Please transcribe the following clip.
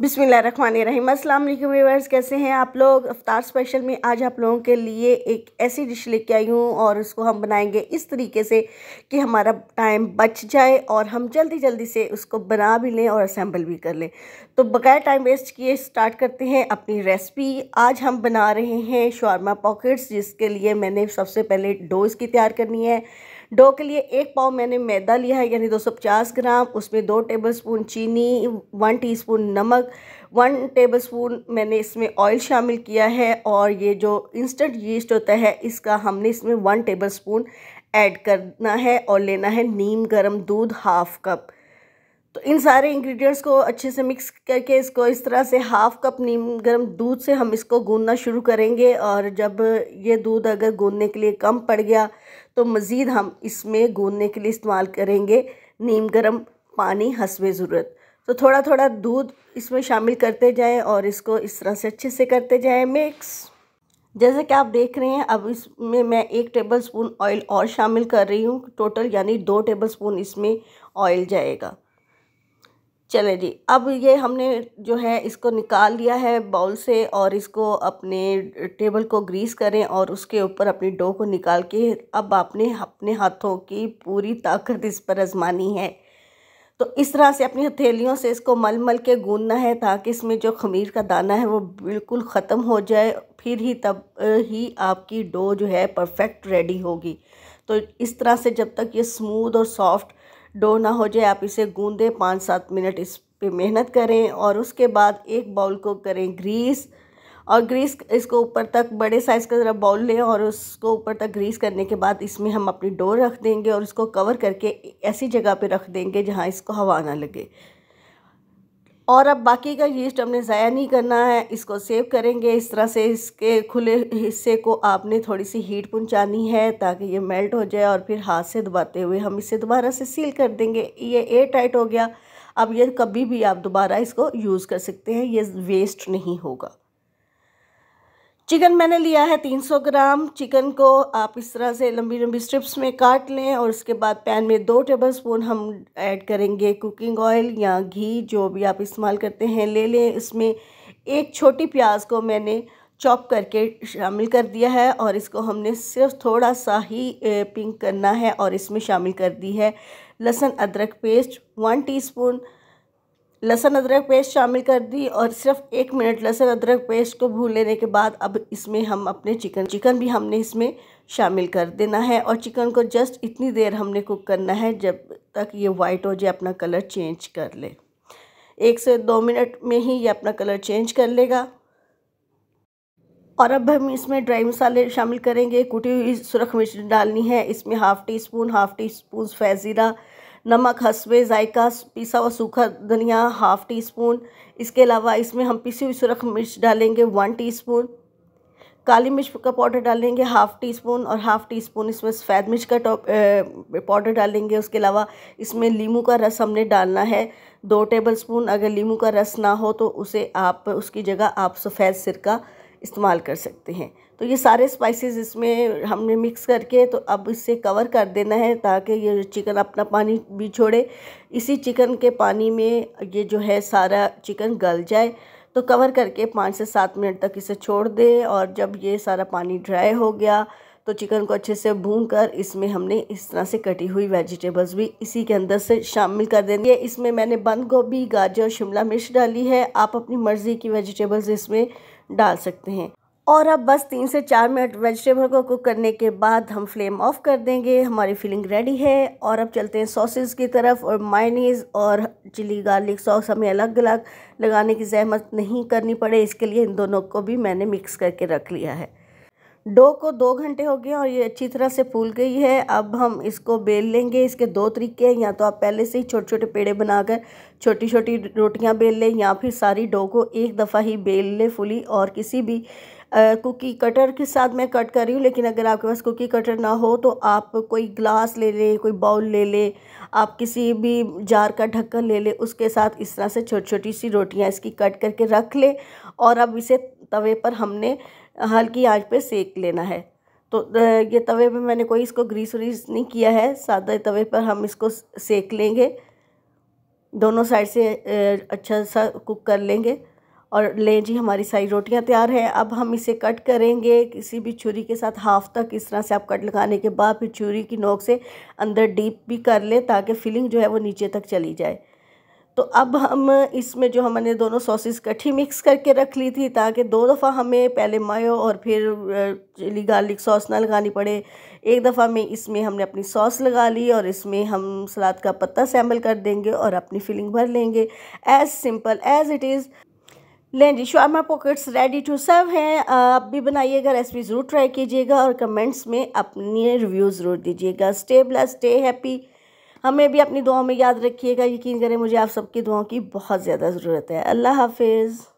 बिसमीम् अल्लाम व्यवर्स कैसे हैं आप लोग अफ्तार स्पेशल में आज आप लोगों के लिए एक ऐसी डिश लेके आई हूँ और उसको हम बनाएंगे इस तरीके से कि हमारा टाइम बच जाए और हम जल्दी जल्दी से उसको बना भी लें और असम्बल भी कर लें तो बगैर टाइम वेस्ट किए स्टार्ट करते हैं अपनी रेसिपी आज हम बना रहे हैं शॉर्मा पॉकेट्स जिसके लिए मैंने सबसे पहले डोज की तैयार करनी है डो के लिए एक पाव मैंने मैदा लिया है यानी 250 ग्राम उसमें दो टेबलस्पून चीनी वन टीस्पून नमक वन टेबलस्पून मैंने इसमें ऑयल शामिल किया है और ये जो इंस्टेंट यीस्ट होता है इसका हमने इसमें वन टेबलस्पून ऐड करना है और लेना है नीम गरम दूध हाफ कप तो इन सारे इंग्रेडिएंट्स को अच्छे से मिक्स करके इसको इस तरह से हाफ़ कप नीम गर्म दूध से हम इसको गूंदना शुरू करेंगे और जब ये दूध अगर गूंदने के लिए कम पड़ गया तो मज़ीद हम इसमें गूंदने के लिए इस्तेमाल करेंगे नीम गर्म पानी हंसवे ज़रूरत तो थोड़ा थोड़ा दूध इसमें शामिल करते जाएँ और इसको इस तरह से अच्छे से करते जाएँ मिक्स जैसे कि आप देख रहे हैं अब इसमें मैं एक टेबल स्पून ऑयल और शामिल कर रही हूँ टोटल यानी दो टेबल स्पून इसमें ऑयल जाएगा चले जी अब ये हमने जो है इसको निकाल लिया है बाउल से और इसको अपने टेबल को ग्रीस करें और उसके ऊपर अपनी डो को निकाल के अब आपने अपने हाथों की पूरी ताकत इस पर आजमानी है तो इस तरह से अपनी हथेलियों से इसको मल मल के गूंदना है ताकि इसमें जो खमीर का दाना है वो बिल्कुल ख़त्म हो जाए फिर ही तब ही आपकी डो जो है परफेक्ट रेडी होगी तो इस तरह से जब तक ये स्मूद और सॉफ्ट डो ना हो जाए आप इसे गूंदें पाँच सात मिनट इस पे मेहनत करें और उसके बाद एक बाउल को करें ग्रीस और ग्रीस इसको ऊपर तक बड़े साइज़ का ज़रा बाउल लें और उसको ऊपर तक ग्रीस करने के बाद इसमें हम अपनी डो रख देंगे और इसको कवर करके ऐसी जगह पर रख देंगे जहाँ इसको हवा ना लगे और अब बाकी का यीस्ट हमने ज़ाया नहीं करना है इसको सेव करेंगे इस तरह से इसके खुले हिस्से को आपने थोड़ी सी हीट पहुंचानी है ताकि ये मेल्ट हो जाए और फिर हाथ से दबाते हुए हम इसे दोबारा से सील कर देंगे ये एयर टाइट हो गया अब ये कभी भी आप दोबारा इसको यूज़ कर सकते हैं ये वेस्ट नहीं होगा चिकन मैंने लिया है 300 ग्राम चिकन को आप इस तरह से लंबी लंबी स्ट्रिप्स में काट लें और उसके बाद पैन में दो टेबल स्पून हम ऐड करेंगे कुकिंग ऑयल या घी जो भी आप इस्तेमाल करते हैं ले लें इसमें एक छोटी प्याज को मैंने चॉप करके शामिल कर दिया है और इसको हमने सिर्फ थोड़ा सा ही पिंक करना है और इसमें शामिल कर दी है लहसुन अदरक पेस्ट वन टी स्पून लहसुन अदरक पेस्ट शामिल कर दी और सिर्फ एक मिनट लहसुन अदरक पेस्ट को भून लेने के बाद अब इसमें हम अपने चिकन चिकन भी हमने इसमें शामिल कर देना है और चिकन को जस्ट इतनी देर हमने कुक करना है जब तक ये वाइट हो जाए अपना कलर चेंज कर ले एक से दो मिनट में ही ये अपना कलर चेंज कर लेगा और अब हम इसमें ड्राई मसाले शामिल करेंगे कुटी हुई सुरख मिर्च डालनी है इसमें half teaspoon half teaspoon फैज़ीरा नमक हसवे जायका पिसा हुआ सूखा धनिया हाफ़ टी स्पून इसके अलावा इसमें हम पिसी हुई सुरख मिर्च डालेंगे वन टी स्पून काली मिर्च का पाउडर डालेंगे हाफ़ टी स्पून और हाफ़ टी स्पून इसमें सफ़ेद मिर्च का टॉप पाउडर डालेंगे उसके अलावा इसमें लीम का रस हमने डालना है दो टेबल स्पून अगर लीम का रस ना हो तो उसे आप उसकी जगह आप सफ़ेद सिरका इस्तेमाल कर सकते हैं तो ये सारे स्पाइसेस इसमें हमने मिक्स करके तो अब इससे कवर कर देना है ताकि ये चिकन अपना पानी भी छोड़े इसी चिकन के पानी में ये जो है सारा चिकन गल जाए तो कवर करके पाँच से सात मिनट तक इसे छोड़ दें और जब ये सारा पानी ड्राई हो गया तो चिकन को अच्छे से भून कर इसमें हमने इस तरह से कटी हुई वेजिटेबल्स भी इसी के अंदर से शामिल कर है इसमें मैंने बंद गोभी गाजर शिमला मिर्च डाली है आप अपनी मर्ज़ी की वेजिटेबल्स इसमें डाल सकते हैं और अब बस तीन से चार मिनट वेजिटेबल को कुक करने के बाद हम फ्लेम ऑफ कर देंगे हमारी फिलिंग रेडी है और अब चलते हैं सॉसेस की तरफ और मायनीज़ और चिली गार्लिक सॉस हमें अलग अलग लगाने की जहमत नहीं करनी पड़े इसके लिए इन दोनों को भी मैंने मिक्स करके रख लिया है डो को दो घंटे हो गए और ये अच्छी तरह से फूल गई है अब हम इसको बेल लेंगे इसके दो तरीके हैं या तो आप पहले से ही छोटे छोटे पेड़े बनाकर छोटी छोटी रोटियां बेल लें या फिर सारी डो को एक दफ़ा ही बेल लें फुली और किसी भी कुकी कटर के साथ मैं कट कर रही हूँ लेकिन अगर आपके पास कुकी कटर ना हो तो आप कोई ग्लास ले लें कोई बाउल ले लें आप किसी भी जार का ढक्कन ले लें उसके साथ इस तरह से छोटी छोटी सी रोटियाँ इसकी कट करके रख लें और अब इसे तवे पर हमने हल्की आंच पे सेक लेना है तो ये तवे पे मैंने कोई इसको ग्रीस व्रीस नहीं किया है सादा तवे पर हम इसको सेक लेंगे दोनों साइड से अच्छा सा कुक कर लेंगे और लें जी हमारी सारी रोटियां तैयार हैं अब हम इसे कट करेंगे किसी भी छुरी के साथ हाफ तक इस तरह से आप कट लगाने के बाद फिर छुरी की नोक से अंदर डीप भी कर लें ताकि फिलिंग जो है वो नीचे तक चली जाए तो अब हम इसमें जो हमने दोनों सॉसेस इकट्ठी मिक्स करके रख ली थी ताकि दो दफ़ा हमें पहले मायो और फिर चिली गार्लिक सॉस ना लगानी पड़े एक दफ़ा में इसमें हमने अपनी सॉस लगा ली और इसमें हम सलाद का पत्ता सैम्बल कर देंगे और अपनी फिलिंग भर लेंगे as simple as it is लें जी शामा पॉकेट्स रेडी टू सर्व हैं आप भी बनाइएगा रेसिपी ज़रूर ट्राई कीजिएगा और कमेंट्स में अपने रिव्यू ज़रूर दीजिएगा स्टे ब्लस स्टे हैप्पी हमें भी अपनी दुआओं में याद रखिएगा यकीन करें मुझे आप सबकी दुआओं की बहुत ज़्यादा ज़रूरत है अल्लाह हाफिज़